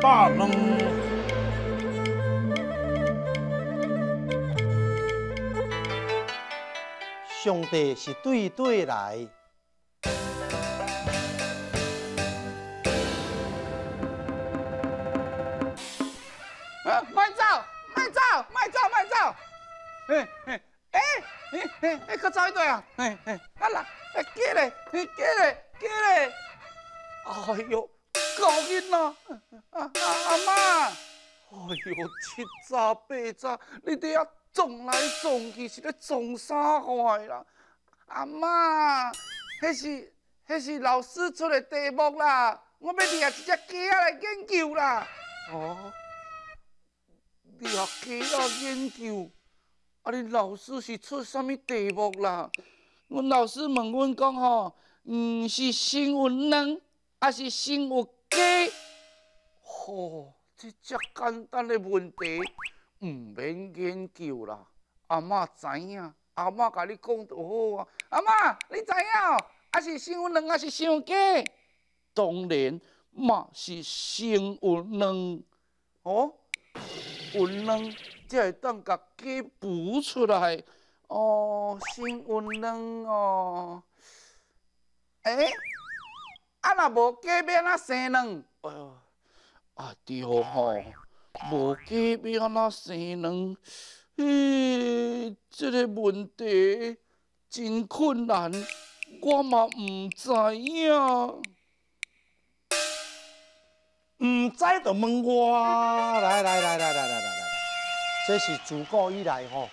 爸龙兄弟是对对来啊！卖走，卖走，卖走，卖走。哎哎哎！哎哎，再走一对啊！哎哎，啊来！哎，过来！过来！过来！哎呦，高兴啊！阿阿阿妈，哎呦，七早八早，你伫遐撞来撞去是了撞啥货啦？阿妈，迄是迄是老师出个题目啦，我要掠一只鸡仔来研究啦。哦，掠鸡仔研究，啊，恁老师是出啥物题目啦？阮老师问阮讲吼，嗯，是生有卵，还是生有鸡？哦，这只简单的问题唔免研究啦，阿妈知影，阿妈甲你讲就好啊。阿妈，你知影哦，啊是生卵啊是有鸡，当然嘛是生卵哦，卵才会当甲鸡孵出来哦，生卵哦，哎，啊若无鸡变那生卵，哎呦。啊，对吼，无解要安怎生卵，咦，即个问题真困难，我嘛毋知影。毋知着问我，来来来来来来来来，这是自古以来吼，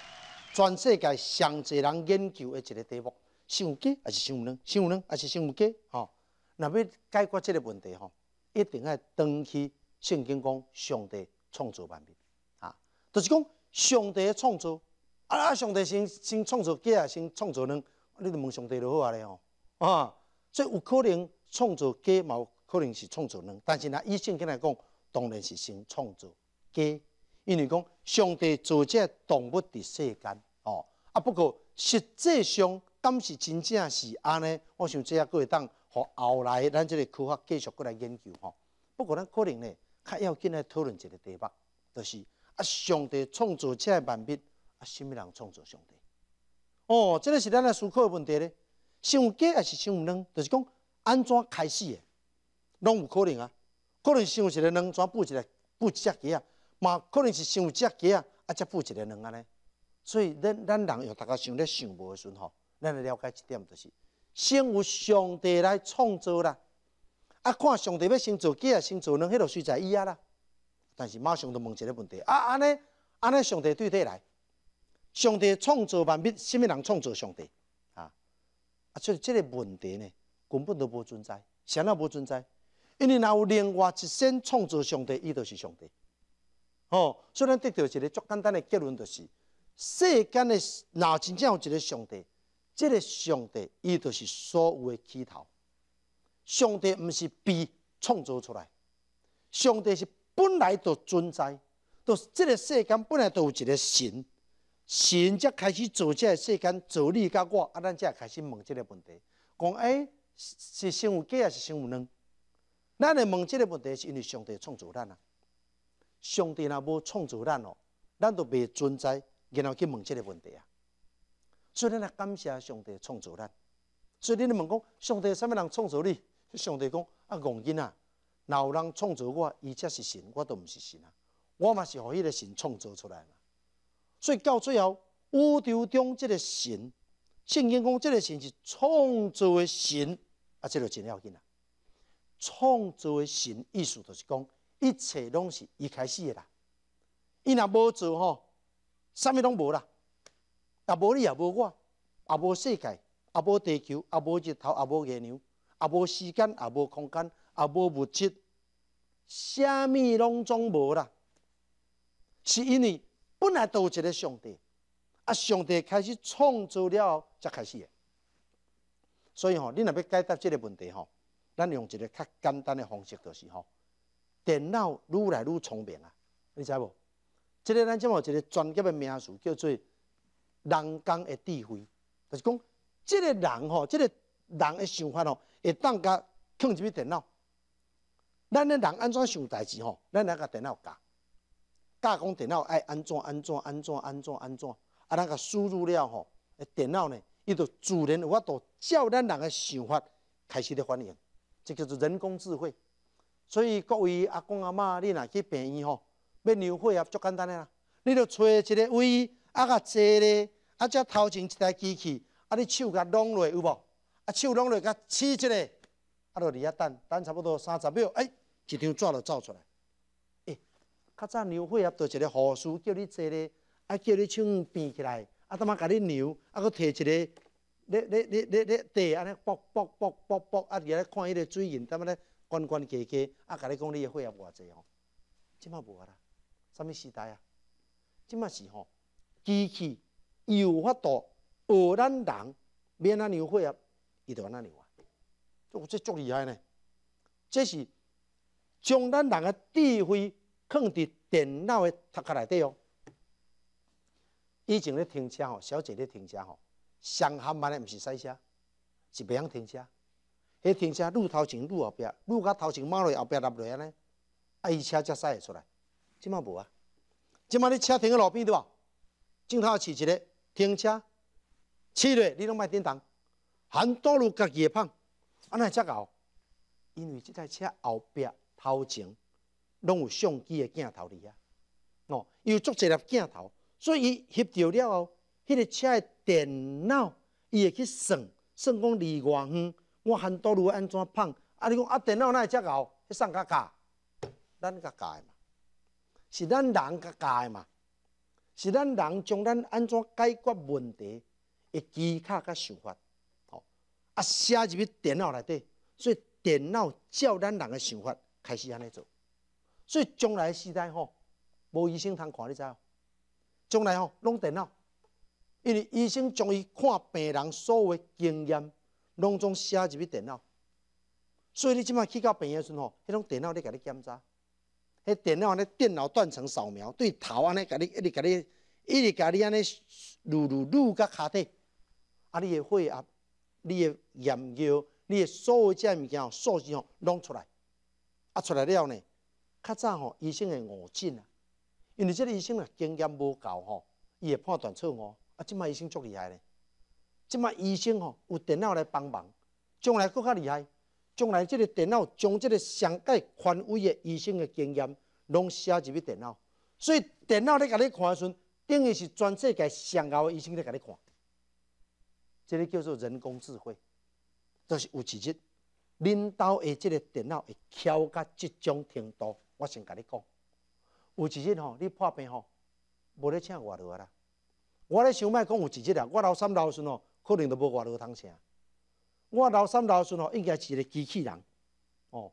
全世界上侪人研究的一个题目，生鸡还是生卵，生卵还是生鸡？吼。若要解决即个问题吼，一定要登去。圣经讲上帝创造万物，啊，就是讲上帝创造，啊上帝先先创造鸡，先创造人，你著问上帝就好啊咧吼，啊，所以有可能创造鸡，冇可能是创造人，但是拿以圣经来讲，当然是先创造鸡，因为讲上帝造这动物的世间，哦，啊，不过实际上，敢是真正是安尼，我想这也会当和后来咱这个科学继续过来研究吼。不过咱可能呢。较要紧来讨论一个题目，就是啊，上帝创造这万变啊，什么人创造上帝？哦，这个是咱的思考问题咧。想有鸡还是想有蛋？就是讲安怎开始的，拢有可能啊。可能想有一个卵，怎布一个布一只鸡啊；，嘛，可能是想有只鸡啊，啊，再布一个蛋安咧。所以咱咱人要大家想咧，想无顺吼。咱来了解一点，就是先有上帝来创造啦。啊，看上帝要先做几啊，先做两，迄度是在伊啊啦。但是马上著问一个问题，啊，安尼安尼，上帝对底来？上帝创造万物，什么人创造上帝？啊，啊，所以这个问题呢，根本都无存在，谁也无存在。因为若有另外一先创造上帝，伊就是上帝。哦，所以咱得到一个足简单的结论，就是世间的若真正有一个上帝？这个上帝伊就是所有的起头。上帝毋是被创造出来，上帝是本来都存在，是这个世间本来都有一个神，神则开始做这个世间，做你甲我，啊，咱则开始问这个问题，讲哎，是先有鸡还是先有卵？咱嚟问这个问题是因为上帝创造咱啊，上帝若无创造咱哦，咱都未存在，然后去问这个问题啊，所以咱要感谢上帝创造咱，所以你问讲，上帝啥物人创造你？上帝讲啊，怣囡啊，若有人创造我？伊才是神，我都毋是神啊！我嘛是互迄个神创造出来嘛？所以到最后，宇宙中即个神，圣经讲即个神是创造的神啊，即个真要紧啊！创造的神意思就是讲，一切拢是伊开始的啦。伊若无做吼，啥物拢无啦！啊，无你也无我，啊，无世界，啊，无地球，啊，无日头，啊，无月亮。啊，无时间，啊，无空间，啊，无物质，虾物拢总无啦，是因为本来都有一个上帝，啊，上帝开始创造了后才开始的。所以吼，你若要解答即个问题吼，咱用一个较简单的方式就是吼，电脑愈来愈聪明啊，你知无？即个咱即某一个专业的名词，叫做人工的智慧，就是讲，即个人吼，即个人的想法吼。会当甲囥一比电脑，咱咧人安怎想代志吼？咱来甲电脑教，教讲电脑爱安怎安怎安怎安怎安怎啊咱甲输入了吼，电脑呢伊就自然有法度照咱人的想法开始咧反应，即叫做人工智慧。所以各位阿公阿嬷，你若去病院吼，要尿血啊，足简单诶啦，你著揣一个位啊甲坐咧，啊则头前一台机器，啊你手甲拢落有无？手拢着甲起一来，啊，着伫遐等等差不多三十秒，哎，一张纸著走出来。哎，较早牛血啊，著一个护士叫你坐咧，啊，叫你将变起来，啊，他妈甲你牛，啊，搁摕一个，咧咧咧咧咧地，安尼卜卜卜卜卜，啊，伫遐看伊个水印，他妈咧关关结结，啊，甲你讲你个血也偌济哦，即嘛无啦，啥物时代啊？即嘛是吼，机器有法度，咱人免咱牛血啊！伊就安尼里即这这足厉害呢！这是将咱人的智慧放伫电脑的壳内底哦。以前咧停车吼，小姐咧停车吼，上下慢的毋是塞车，是袂晓停车。迄停车路头前、路后壁、路甲头前马路后边落安尼，啊，伊车才塞会出来。即嘛无啊？即嘛你车停个路边对吧？正头起一个停车，车落你拢卖点动，韩多路家己胖，安尼才敖，因为即台车后壁头前拢有相机的镜头伫遐，哦，有足只粒镜头，所以伊翕照了后，迄个车的电脑伊会去算，算讲离偌远，我韩多路安怎胖？啊，你讲啊，电脑哪会才敖？迄送甲教，咱教的嘛，是咱人教的嘛，是咱人将咱安怎解决问题的技巧甲想法。啊，写入去电脑内底，所以电脑照咱人的想法开始安尼做，所以将来的时代吼，无医生通看你知？将来吼，拢电脑，因为医生将伊看病人所有经验拢总写入去电脑，所以你即摆去到病的时吼，迄种电脑咧甲你检查，迄电脑安尼电脑断层扫描对头安尼甲你，一直甲你，一直甲你安尼撸撸撸甲卡底，啊，你会啊？你的研究，你的所有些物件，数据吼，弄出来，啊，出来了后呢，较早吼，医生会误诊啊，因为这个医生啊，经验无够吼，伊会判断错误，啊，即卖医生足厉害的，即卖医生吼，有电脑来帮忙，将来更较厉害，将来即个电脑将即个上界权威的医生的经验，拢写入去电脑，所以电脑咧甲你看的时阵，等于是全世界上高的医生在甲你看。这个叫做人工智慧，就是有一日恁兜的这个电脑会翘到这种程度。我想跟你讲，有一日吼，你破病吼，无咧请我劳好我咧想卖讲有一日啊，我老三老孙哦，可能都无外劳通请，我老三老孙哦，应该是一个机器人哦。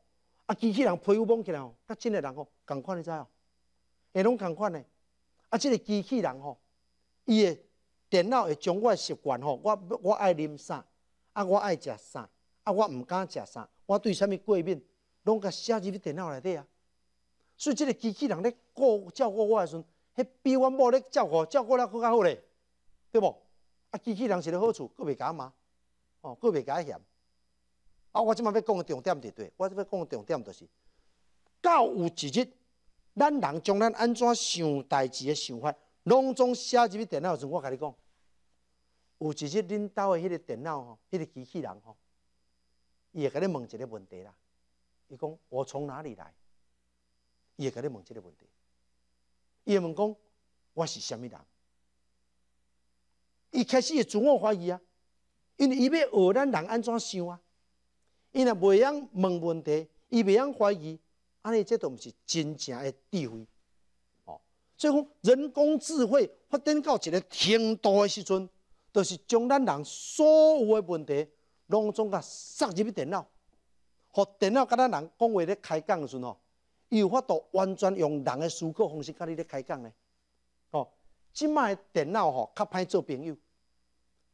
啊，机器人皮肤摸起来哦，甲真的人哦，敢款你知哦？会拢同款的，啊，这个机器人吼，伊的。电脑会将我习惯吼，我我爱啉啥，啊我爱食啥，啊我毋敢食啥，我对啥物过敏，拢甲写入电脑内底啊。所以即个机器人咧顾照顾我的时阵，迄比阮某咧照顾照顾了更较好咧，对无？啊，机器人是个好处，个袂加嘛，哦，个袂加嫌。啊，我即摆要讲的重点对对？我即摆讲的重点就是，到有一日，咱人将咱安怎想代志的想法。拢总写入笔电脑时，我跟你讲，有一只恁兜的迄个电脑吼，迄个机器人吼，伊会甲你问一个问题啦。伊讲我从哪里来，伊会甲你问这个问题。伊会问讲我是虾米人，伊开始会自我怀疑啊，因为伊要学咱人安怎想啊。伊若袂晓问问题，伊袂晓怀疑，安尼这都毋是真正的智慧。所以讲，人工智慧发展到一个程度的时阵，就是将咱人所有的问题拢总甲塞入去电脑，互电脑甲咱人讲话咧开讲的时阵哦，伊有法度完全用人的思考方式甲你咧开讲咧，哦，即卖电脑吼较歹做朋友，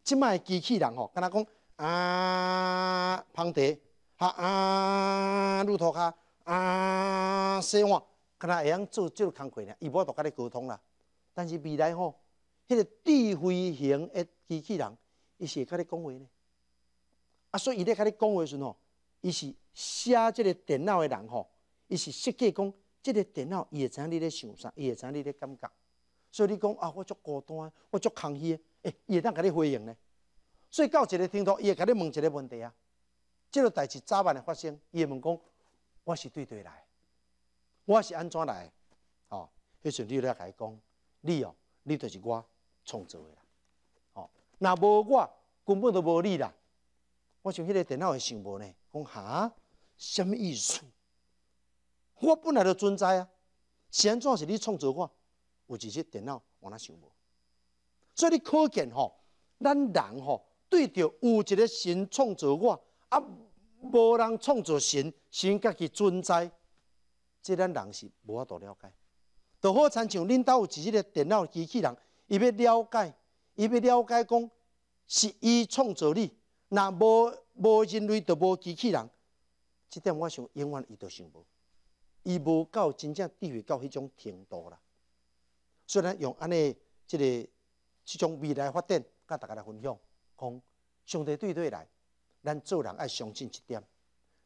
即卖机器人吼，甲咱讲啊，彭迪哈啊，路涂骹啊，希望。若会晓做即落工课呢，伊无法度甲你沟通啦。但是未来吼，迄个智慧型诶机器人，伊是会甲你讲话呢。啊，所以伊咧甲你讲话时吼，伊是写即个电脑诶人吼，伊是设计讲即个电脑，伊会知影你咧想啥，伊会知影你咧感觉。所以你讲啊，我足孤单，我足空虚，诶，伊会当甲你回应呢。所以到一个程度，伊会甲你问一个问题啊，即个代志早晚会发生，伊会问讲，我是对对来。我是安怎来？哦，迄时你咧开讲，你哦，你就是我创造的啦。哦，若无我根本就无你啦。我想迄个电脑会想无呢，讲哈，什么意思？我本来就存在啊，是安怎是你创造我？有一只电脑我哪想无？所以你可见吼，咱人吼，对着有一个神创造我，啊，无人创造神，神家己存在。即咱人是无法度了解，就好亲像恁兜有一个电脑机器人，伊要了解，伊要了解讲是伊创造力，若无无人类就无机器人，即点我想永远伊都想无，伊无到真正体会到迄种程度啦。所以咱用安尼即个即种未来发展，甲大家来分享，讲上帝对对来，咱做人爱相信一点，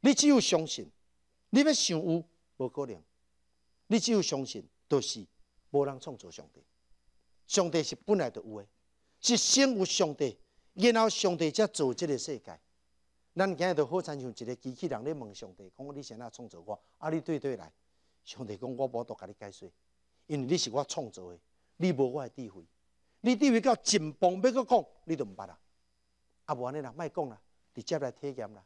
你只有相信，你要想有。无可能，你只有相信，就是无人创造上帝。上帝是本来就有诶，是先有上帝，然后上帝才造这个世界。咱今日就好亲像一个机器人咧问上帝，讲你先怎创造我，啊你对对来，上帝讲我无度甲你解释，因为你是我创造诶，你无我诶智慧，你智慧到进步，要搁讲你都毋捌啊。啊无安尼啦，卖讲啦，直接来体验啦。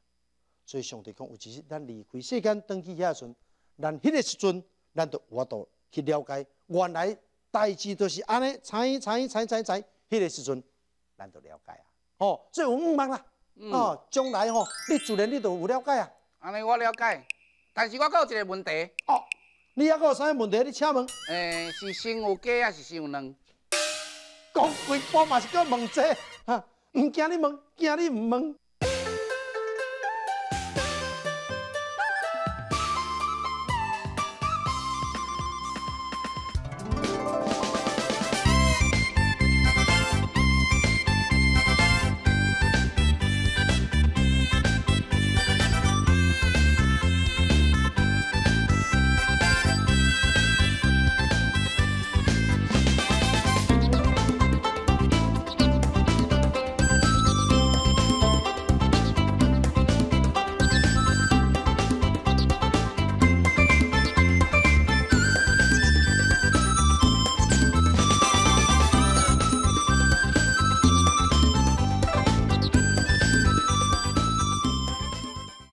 所以上帝讲，有其实咱离开世间登记遐时阵。咱迄个时阵，咱就我都去了解，原来代志都是安尼，猜猜猜猜猜，迄个时阵，咱就了解啊。哦，最有五万啦。哦，将来哦，你自然你都有了解啊。安尼，我了解，但是我搁有一个问题。哦，你还搁有啥问题？你请问。诶，是先有鸡还是先有卵？讲几波嘛是叫问姐，吓，唔惊你问，惊你唔问。